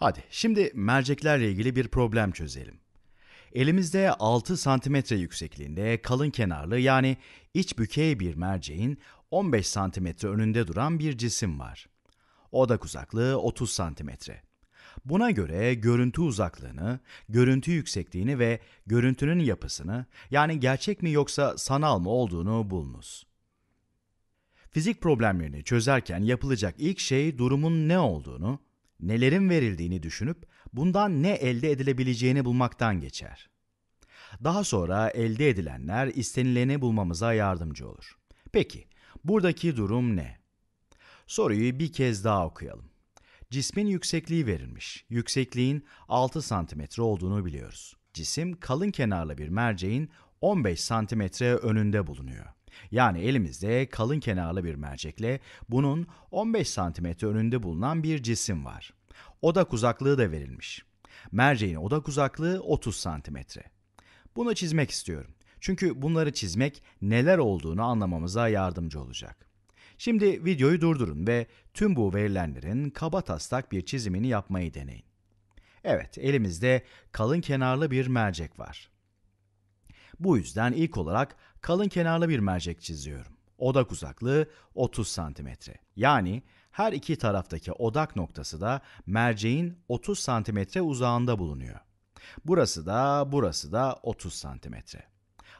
Hadi şimdi merceklerle ilgili bir problem çözelim. Elimizde 6 santimetre yüksekliğinde kalın kenarlı yani iç bükey bir merceğin 15 santimetre önünde duran bir cisim var. Odak uzaklığı 30 santimetre. Buna göre görüntü uzaklığını, görüntü yüksekliğini ve görüntünün yapısını yani gerçek mi yoksa sanal mı olduğunu bulunuz. Fizik problemlerini çözerken yapılacak ilk şey durumun ne olduğunu, nelerin verildiğini düşünüp bundan ne elde edilebileceğini bulmaktan geçer. Daha sonra elde edilenler istenileni bulmamıza yardımcı olur. Peki, buradaki durum ne? Soruyu bir kez daha okuyalım. Cismin yüksekliği verilmiş. Yüksekliğin 6 santimetre olduğunu biliyoruz. Cisim kalın kenarlı bir merceğin 15 santimetre önünde bulunuyor. Yani elimizde kalın kenarlı bir mercekle bunun 15 santimetre önünde bulunan bir cisim var. Odak uzaklığı da verilmiş. Merceğin odak uzaklığı 30 santimetre. Bunu çizmek istiyorum. Çünkü bunları çizmek neler olduğunu anlamamıza yardımcı olacak. Şimdi videoyu durdurun ve tüm bu verilenlerin kaba taslak bir çizimini yapmayı deneyin. Evet, elimizde kalın kenarlı bir mercek var. Bu yüzden ilk olarak kalın kenarlı bir mercek çiziyorum. Odak uzaklığı 30 cm. Yani her iki taraftaki odak noktası da merceğin 30 cm uzağında bulunuyor. Burası da burası da 30 cm.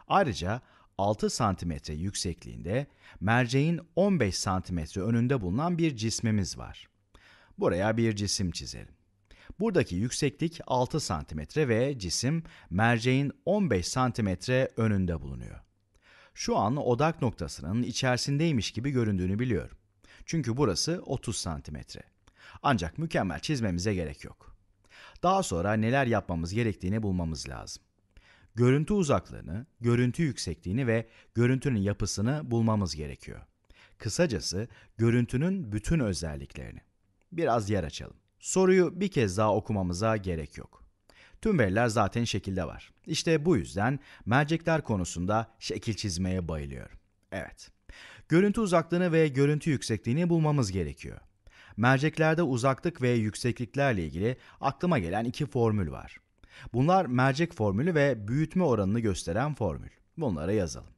Ayrıca 6 cm yüksekliğinde merceğin 15 cm önünde bulunan bir cismimiz var. Buraya bir cisim çizelim. Buradaki yükseklik 6 cm ve cisim merceğin 15 cm önünde bulunuyor. Şu an odak noktasının içerisindeymiş gibi göründüğünü biliyorum. Çünkü burası 30 cm. Ancak mükemmel çizmemize gerek yok. Daha sonra neler yapmamız gerektiğini bulmamız lazım. Görüntü uzaklığını, görüntü yüksekliğini ve görüntünün yapısını bulmamız gerekiyor. Kısacası görüntünün bütün özelliklerini. Biraz yer açalım. Soruyu bir kez daha okumamıza gerek yok. Tüm veriler zaten şekilde var. İşte bu yüzden mercekler konusunda şekil çizmeye bayılıyorum. Evet. Görüntü uzaklığını ve görüntü yüksekliğini bulmamız gerekiyor. Merceklerde uzaklık ve yüksekliklerle ilgili aklıma gelen iki formül var. Bunlar mercek formülü ve büyütme oranını gösteren formül. Bunlara yazalım.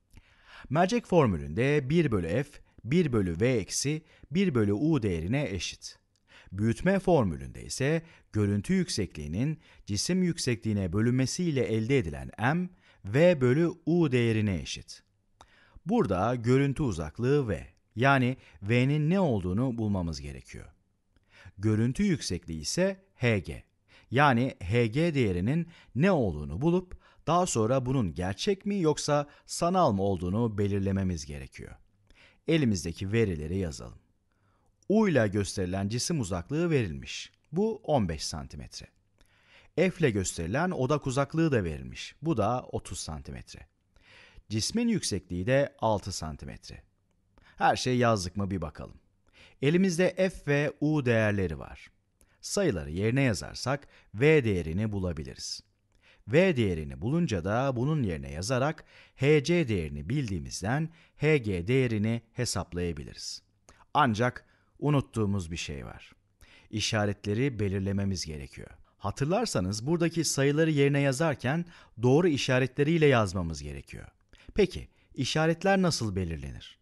Mercek formülünde 1 bölü f, 1 bölü v eksi, 1 bölü u değerine eşit. Büyütme formülünde ise görüntü yüksekliğinin cisim yüksekliğine bölünmesiyle elde edilen m, v bölü u değerine eşit. Burada görüntü uzaklığı v, yani v'nin ne olduğunu bulmamız gerekiyor. Görüntü yüksekliği ise hg, yani hg değerinin ne olduğunu bulup daha sonra bunun gerçek mi yoksa sanal mı olduğunu belirlememiz gerekiyor. Elimizdeki verileri yazalım. U ile gösterilen cisim uzaklığı verilmiş. Bu 15 santimetre. F ile gösterilen odak uzaklığı da verilmiş. Bu da 30 santimetre. Cismin yüksekliği de 6 santimetre. Her şey yazdık mı bir bakalım. Elimizde F ve U değerleri var. Sayıları yerine yazarsak V değerini bulabiliriz. V değerini bulunca da bunun yerine yazarak HC değerini bildiğimizden HG değerini hesaplayabiliriz. Ancak unuttuğumuz bir şey var. İşaretleri belirlememiz gerekiyor. Hatırlarsanız buradaki sayıları yerine yazarken doğru işaretleriyle yazmamız gerekiyor. Peki işaretler nasıl belirlenir?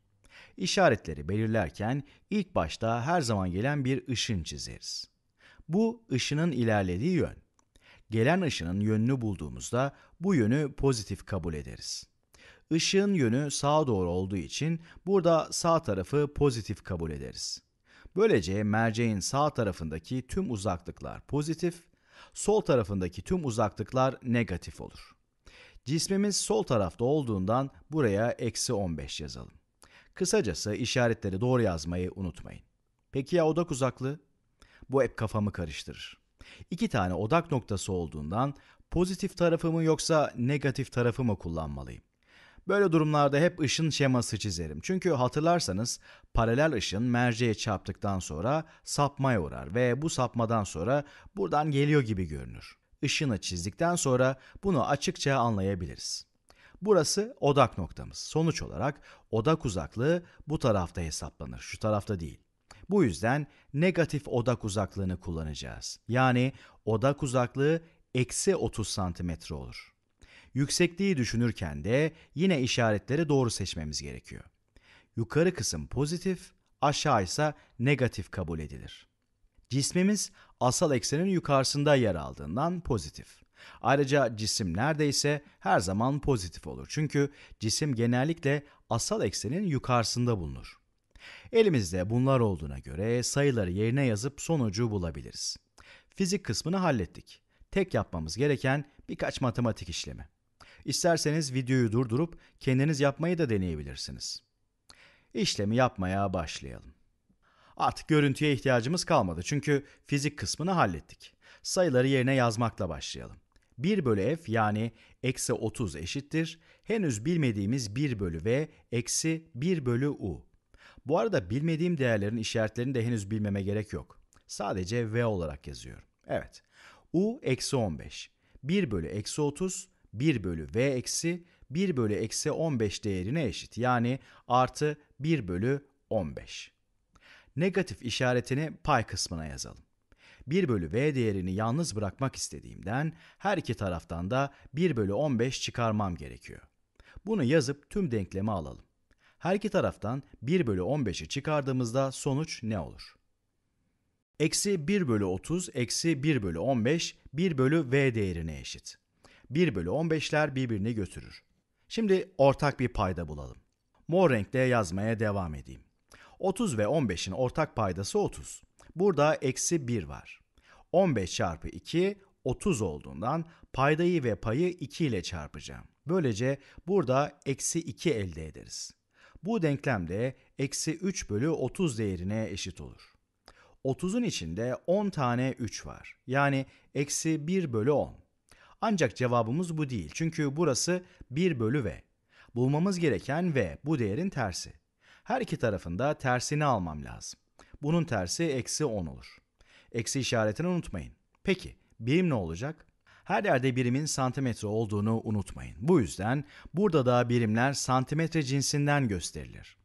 İşaretleri belirlerken ilk başta her zaman gelen bir ışın çizeriz. Bu ışının ilerlediği yön. Gelen ışının yönünü bulduğumuzda bu yönü pozitif kabul ederiz. Işığın yönü sağa doğru olduğu için burada sağ tarafı pozitif kabul ederiz. Böylece merceğin sağ tarafındaki tüm uzaklıklar pozitif, sol tarafındaki tüm uzaklıklar negatif olur. Cismimiz sol tarafta olduğundan buraya eksi 15 yazalım. Kısacası işaretleri doğru yazmayı unutmayın. Peki ya odak uzaklığı? Bu hep kafamı karıştırır. İki tane odak noktası olduğundan pozitif tarafımı yoksa negatif tarafımı kullanmalıyım? Böyle durumlarda hep ışın şeması çizerim. Çünkü hatırlarsanız paralel ışın merceğe çarptıktan sonra sapmaya uğrar ve bu sapmadan sonra buradan geliyor gibi görünür. Işını çizdikten sonra bunu açıkça anlayabiliriz. Burası odak noktamız. Sonuç olarak odak uzaklığı bu tarafta hesaplanır, şu tarafta değil. Bu yüzden negatif odak uzaklığını kullanacağız. Yani odak uzaklığı eksi 30 santimetre olur. Yüksekliği düşünürken de yine işaretleri doğru seçmemiz gerekiyor. Yukarı kısım pozitif, aşağı ise negatif kabul edilir. Cismimiz asal eksenin yukarısında yer aldığından pozitif. Ayrıca cisim neredeyse her zaman pozitif olur. Çünkü cisim genellikle asal eksenin yukarısında bulunur. Elimizde bunlar olduğuna göre sayıları yerine yazıp sonucu bulabiliriz. Fizik kısmını hallettik. Tek yapmamız gereken birkaç matematik işlemi. İsterseniz videoyu durdurup kendiniz yapmayı da deneyebilirsiniz. İşlemi yapmaya başlayalım. Artık görüntüye ihtiyacımız kalmadı çünkü fizik kısmını hallettik. Sayıları yerine yazmakla başlayalım. 1 bölü f yani eksi 30 eşittir. Henüz bilmediğimiz 1 bölü v eksi 1 bölü u. Bu arada bilmediğim değerlerin işaretlerini de henüz bilmeme gerek yok. Sadece v olarak yazıyorum. Evet. u eksi 15. 1 bölü eksi 30 1 bölü v eksi 1 bölü eksi 15 değerine eşit. Yani artı 1 bölü 15. Negatif işaretini pay kısmına yazalım. 1 bölü v değerini yalnız bırakmak istediğimden her iki taraftan da 1 bölü 15 çıkarmam gerekiyor. Bunu yazıp tüm denklemi alalım. Her iki taraftan 1 bölü 15'i çıkardığımızda sonuç ne olur? Eksi 1 bölü 30 eksi 1 bölü 15 1 bölü v değerine eşit. 1 bölü 15'ler birbirini götürür. Şimdi ortak bir payda bulalım. Mor renkte yazmaya devam edeyim. 30 ve 15'in ortak paydası 30. Burada eksi 1 var. 15 çarpı 2 30 olduğundan paydayı ve payı 2 ile çarpacağım. Böylece burada eksi 2 elde ederiz. Bu denklemde eksi 3 bölü 30 değerine eşit olur. 30'un içinde 10 tane 3 var. Yani eksi 1 bölü 10. Ancak cevabımız bu değil. Çünkü burası 1 bölü v. Bulmamız gereken v bu değerin tersi. Her iki tarafında tersini almam lazım. Bunun tersi eksi 10 olur. Eksi işaretini unutmayın. Peki birim ne olacak? Her yerde birimin santimetre olduğunu unutmayın. Bu yüzden burada da birimler santimetre cinsinden gösterilir.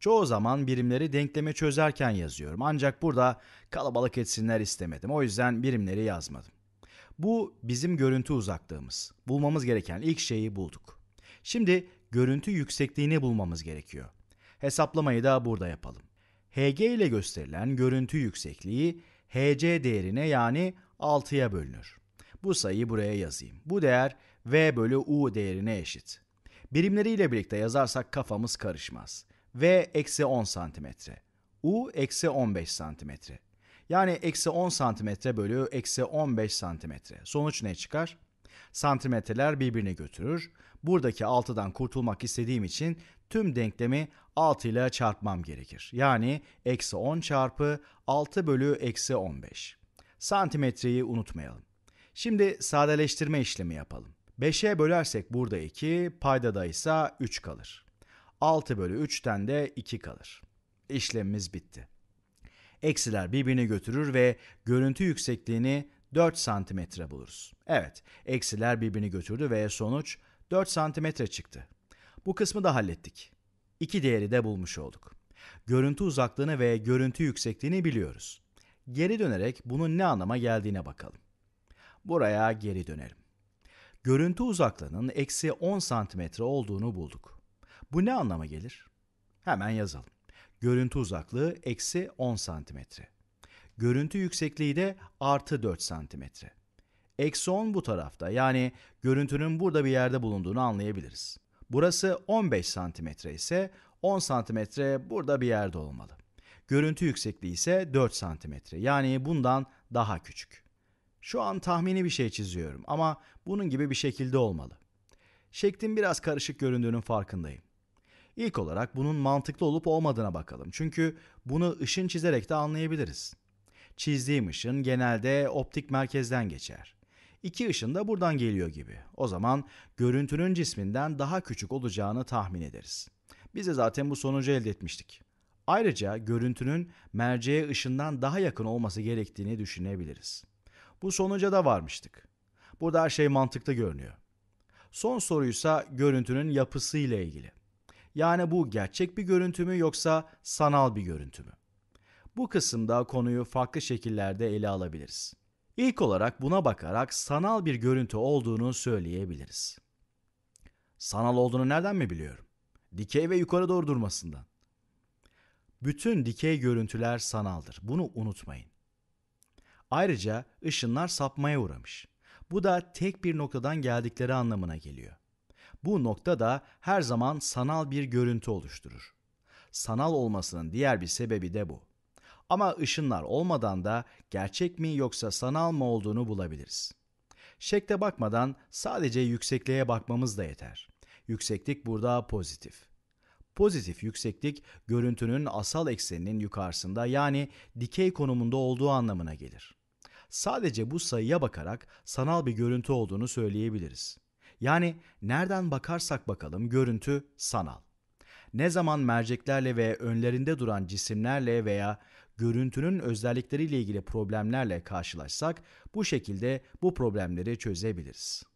Çoğu zaman birimleri denkleme çözerken yazıyorum ancak burada kalabalık etsinler istemedim. O yüzden birimleri yazmadım. Bu bizim görüntü uzaklığımız. Bulmamız gereken ilk şeyi bulduk. Şimdi görüntü yüksekliğini bulmamız gerekiyor. Hesaplamayı da burada yapalım. HG ile gösterilen görüntü yüksekliği HC değerine yani 6'ya bölünür. Bu sayıyı buraya yazayım. Bu değer V bölü U değerine eşit. Birimleriyle birlikte yazarsak kafamız karışmaz. V eksi 10 santimetre. U eksi 15 santimetre. Yani eksi 10 santimetre bölü eksi 15 santimetre. Sonuç ne çıkar? Santimetreler birbirini götürür. Buradaki 6'dan kurtulmak istediğim için tüm denklemi 6 ile çarpmam gerekir. Yani eksi 10 çarpı 6 bölü eksi 15. Santimetreyi unutmayalım. Şimdi sadeleştirme işlemi yapalım. 5'e bölersek burada 2, paydada ise 3 kalır. 6 bölü 3'ten de 2 kalır. İşlemimiz bitti eksiler birbirini götürür ve görüntü yüksekliğini 4 santimetre buluruz. Evet, eksiler birbirini götürdü ve sonuç 4 santimetre çıktı. Bu kısmı da hallettik. İki değeri de bulmuş olduk. Görüntü uzaklığını ve görüntü yüksekliğini biliyoruz. Geri dönerek bunun ne anlama geldiğine bakalım. Buraya geri dönelim. Görüntü uzaklığının eksi 10 santimetre olduğunu bulduk. Bu ne anlama gelir? Hemen yazalım. Görüntü uzaklığı eksi 10 santimetre. Görüntü yüksekliği de artı 4 santimetre. Eksi 10 bu tarafta yani görüntünün burada bir yerde bulunduğunu anlayabiliriz. Burası 15 santimetre ise 10 santimetre burada bir yerde olmalı. Görüntü yüksekliği ise 4 santimetre yani bundan daha küçük. Şu an tahmini bir şey çiziyorum ama bunun gibi bir şekilde olmalı. Şeklin biraz karışık göründüğünün farkındayım. İlk olarak bunun mantıklı olup olmadığına bakalım. Çünkü bunu ışın çizerek de anlayabiliriz. Çizdiğim ışın genelde optik merkezden geçer. İki ışın da buradan geliyor gibi. O zaman görüntünün cisminden daha küçük olacağını tahmin ederiz. Biz de zaten bu sonucu elde etmiştik. Ayrıca görüntünün merceğe ışından daha yakın olması gerektiğini düşünebiliriz. Bu sonuca da varmıştık. Burada her şey mantıklı görünüyor. Son soruysa görüntünün yapısıyla ilgili. Yani bu gerçek bir görüntü mü yoksa sanal bir görüntü mü? Bu kısımda konuyu farklı şekillerde ele alabiliriz. İlk olarak buna bakarak sanal bir görüntü olduğunu söyleyebiliriz. Sanal olduğunu nereden mi biliyorum? Dikey ve yukarı doğru durmasından. Bütün dikey görüntüler sanaldır. Bunu unutmayın. Ayrıca ışınlar sapmaya uğramış. Bu da tek bir noktadan geldikleri anlamına geliyor. Bu nokta da her zaman sanal bir görüntü oluşturur. Sanal olmasının diğer bir sebebi de bu. Ama ışınlar olmadan da gerçek mi yoksa sanal mı olduğunu bulabiliriz. Şekle bakmadan sadece yüksekliğe bakmamız da yeter. Yükseklik burada pozitif. Pozitif yükseklik görüntünün asal ekseninin yukarısında yani dikey konumunda olduğu anlamına gelir. Sadece bu sayıya bakarak sanal bir görüntü olduğunu söyleyebiliriz. Yani nereden bakarsak bakalım görüntü sanal. Ne zaman merceklerle ve önlerinde duran cisimlerle veya görüntünün özellikleriyle ilgili problemlerle karşılaşsak bu şekilde bu problemleri çözebiliriz.